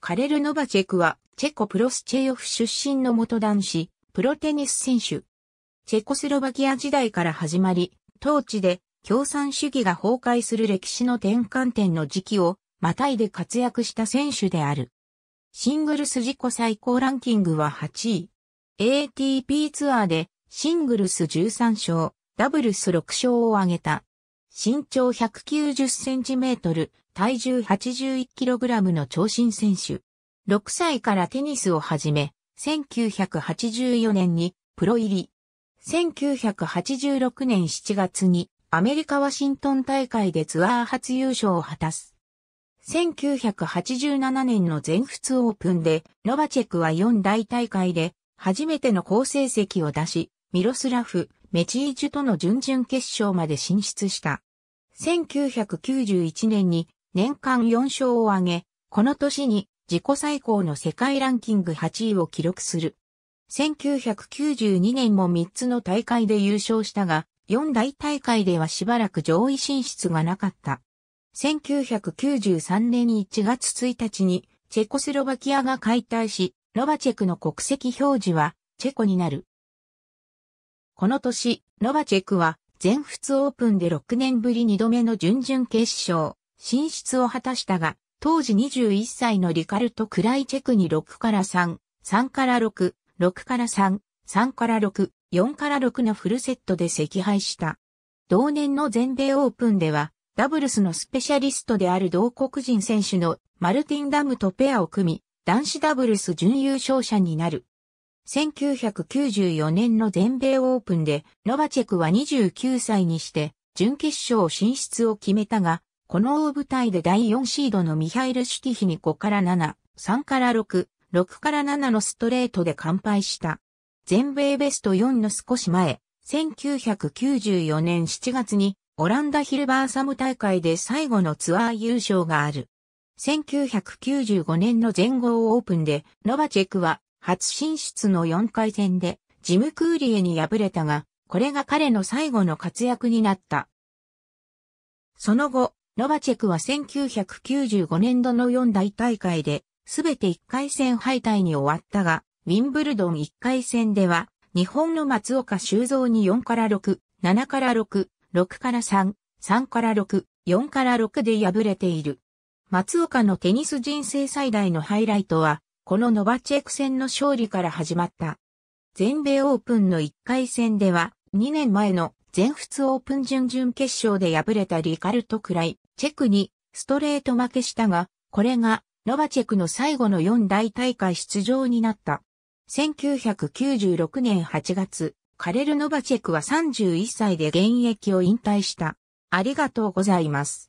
カレル・ノバチェクは、チェコプロスチェヨフ出身の元男子、プロテニス選手。チェコスロバキア時代から始まり、当地で共産主義が崩壊する歴史の転換点の時期を、またいで活躍した選手である。シングルス自己最高ランキングは8位。ATP ツアーでシングルス13勝、ダブルス6勝を挙げた。身長190センチメートル、体重81キログラムの長身選手。6歳からテニスを始め、1984年にプロ入り。1986年7月にアメリカワシントン大会でツアー初優勝を果たす。1987年の全仏オープンで、ノバチェクは4大大会で、初めての好成績を出し、ミロスラフ、メチージュとの準々決勝まで進出した。1991年に年間4勝を挙げ、この年に自己最高の世界ランキング8位を記録する。1992年も3つの大会で優勝したが、4大大会ではしばらく上位進出がなかった。1993年1月1日にチェコスロバキアが解体し、ノバチェクの国籍表示はチェコになる。この年、ノバチェクは全仏オープンで6年ぶり2度目の準々決勝、進出を果たしたが、当時21歳のリカルト・クライチェクに6から3、3から6、6から3、3から6、4から6のフルセットで赤敗した。同年の全米オープンでは、ダブルスのスペシャリストである同国人選手のマルティン・ダムとペアを組み、男子ダブルス準優勝者になる。1994年の全米オープンで、ノバチェクは29歳にして、準決勝進出を決めたが、この大舞台で第4シードのミハイル・シュティヒに5から7、3から6、6から7のストレートで完敗した。全米ベスト4の少し前、1994年7月にオランダヒルバーサム大会で最後のツアー優勝がある。1995年の全豪オープンでノバチェクは初進出の4回戦で、ジム・クーリエに敗れたが、これが彼の最後の活躍になった。その後、ノバチェクは1995年度の4大大会で、すべて1回戦敗退に終わったが、ウィンブルドン1回戦では、日本の松岡修造に4から6、7から6、6から3、3から6、4から6で敗れている。松岡のテニス人生最大のハイライトは、このノバチェク戦の勝利から始まった。全米オープンの1回戦では、2年前の全仏オープン準々決勝で敗れたリカルトくらい、チェクにストレート負けしたが、これがノバチェクの最後の4大大会出場になった。1996年8月、カレル・ノバチェクは31歳で現役を引退した。ありがとうございます。